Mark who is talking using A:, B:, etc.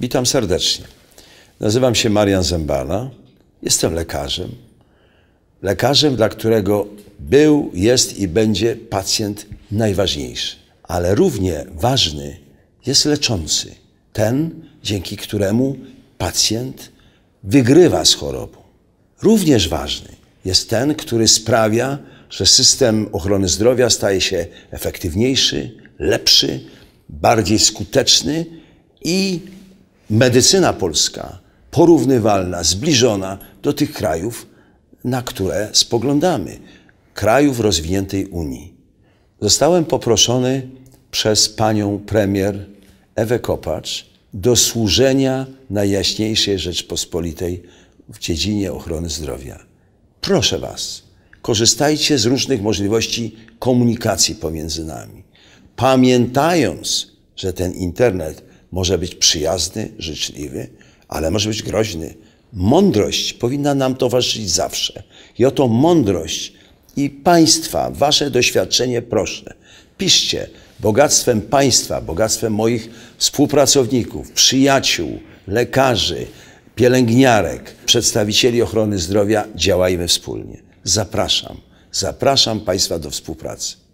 A: Witam serdecznie. Nazywam się Marian Zembala. Jestem lekarzem. Lekarzem, dla którego był, jest i będzie pacjent najważniejszy. Ale równie ważny jest leczący. Ten, dzięki któremu pacjent wygrywa z chorobą. Również ważny jest ten, który sprawia, że system ochrony zdrowia staje się efektywniejszy, lepszy, bardziej skuteczny i medycyna polska porównywalna, zbliżona do tych krajów, na które spoglądamy, krajów rozwiniętej Unii. Zostałem poproszony przez panią premier Ewę Kopacz do służenia Najjaśniejszej Rzeczpospolitej w dziedzinie ochrony zdrowia. Proszę Was, korzystajcie z różnych możliwości komunikacji pomiędzy nami, pamiętając, że ten internet może być przyjazny, życzliwy, ale może być groźny. Mądrość powinna nam towarzyszyć zawsze. I o tą mądrość i państwa, wasze doświadczenie proszę. Piszcie bogactwem państwa, bogactwem moich współpracowników, przyjaciół, lekarzy, pielęgniarek, przedstawicieli ochrony zdrowia, działajmy wspólnie. Zapraszam, zapraszam Państwa do współpracy.